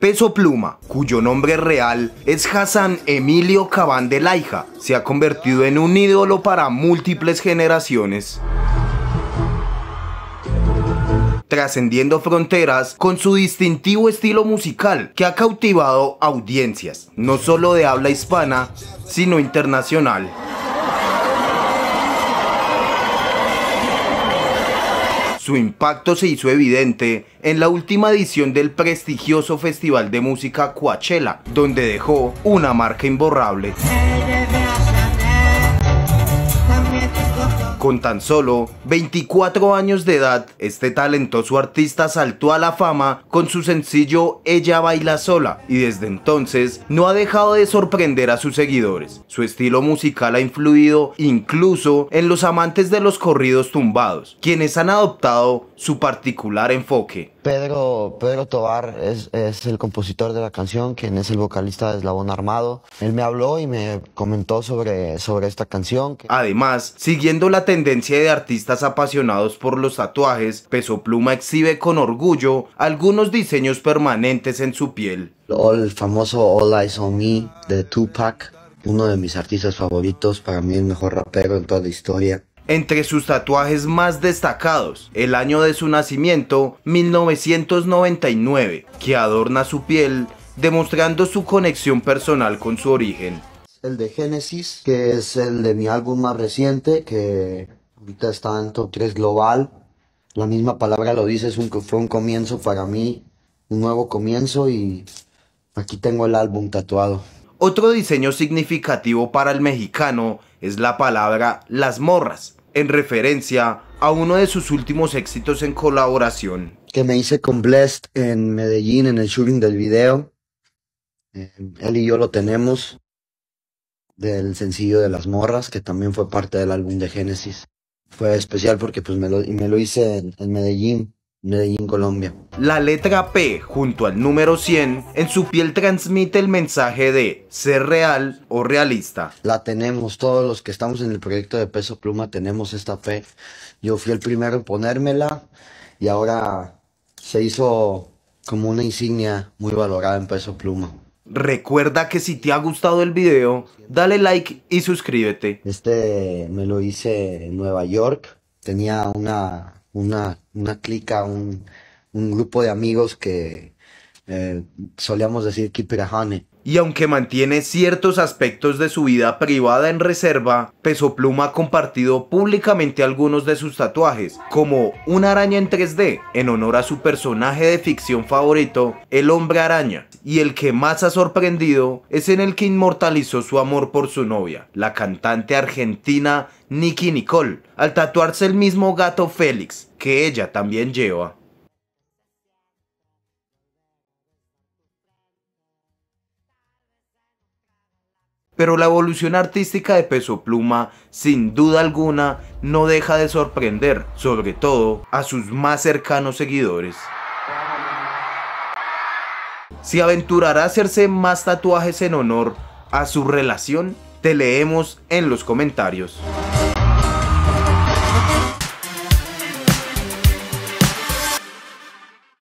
Peso Pluma, cuyo nombre real es Hassan Emilio Cabán de Laija, se ha convertido en un ídolo para múltiples generaciones. Trascendiendo fronteras con su distintivo estilo musical que ha cautivado audiencias, no solo de habla hispana, sino internacional. Su impacto se hizo evidente en la última edición del prestigioso festival de música Coachella, donde dejó una marca imborrable. Con tan solo 24 años de edad, este talentoso artista saltó a la fama con su sencillo Ella baila sola y desde entonces no ha dejado de sorprender a sus seguidores. Su estilo musical ha influido incluso en los amantes de los corridos tumbados, quienes han adoptado su particular enfoque. Pedro, Pedro es, es, el compositor de la canción, quien es el vocalista de Eslabón Armado. Él me habló y me comentó sobre, sobre esta canción. Además, siguiendo la tendencia de artistas apasionados por los tatuajes, Peso Pluma exhibe con orgullo algunos diseños permanentes en su piel. El famoso All Eyes on Me de Tupac, uno de mis artistas favoritos, para mí el mejor rapero en toda la historia. Entre sus tatuajes más destacados, el año de su nacimiento, 1999, que adorna su piel, demostrando su conexión personal con su origen el de Génesis, que es el de mi álbum más reciente, que ahorita está en top 3 global. La misma palabra lo dice, es un, fue un comienzo para mí, un nuevo comienzo y aquí tengo el álbum tatuado. Otro diseño significativo para el mexicano es la palabra las morras, en referencia a uno de sus últimos éxitos en colaboración. Que me hice con Blessed en Medellín en el shooting del video. Eh, él y yo lo tenemos del sencillo de las morras, que también fue parte del álbum de Génesis. Fue especial porque pues me lo, me lo hice en, Medellín, Medellín, Colombia. La letra P junto al número 100 en su piel transmite el mensaje de ser real o realista. La tenemos, todos los que estamos en el proyecto de Peso Pluma tenemos esta P. Yo fui el primero en ponérmela y ahora se hizo como una insignia muy valorada en Peso Pluma. Recuerda que si te ha gustado el video, dale like y suscríbete. Este me lo hice en Nueva York. Tenía una, una, una clica, un, grupo de amigos que eh, solíamos decir Hane. Y aunque mantiene ciertos aspectos de su vida privada en reserva, Peso Pluma ha compartido públicamente algunos de sus tatuajes, como una araña en 3D en honor a su personaje de ficción favorito, el hombre araña, y el que más ha sorprendido es en el que inmortalizó su amor por su novia, la cantante argentina Nicky Nicole, al tatuarse el mismo gato Félix, que ella también lleva. pero la evolución artística de Peso Pluma, sin duda alguna, no deja de sorprender, sobre todo a sus más cercanos seguidores si aventurará a hacerse más tatuajes en honor a su relación, te leemos en los comentarios.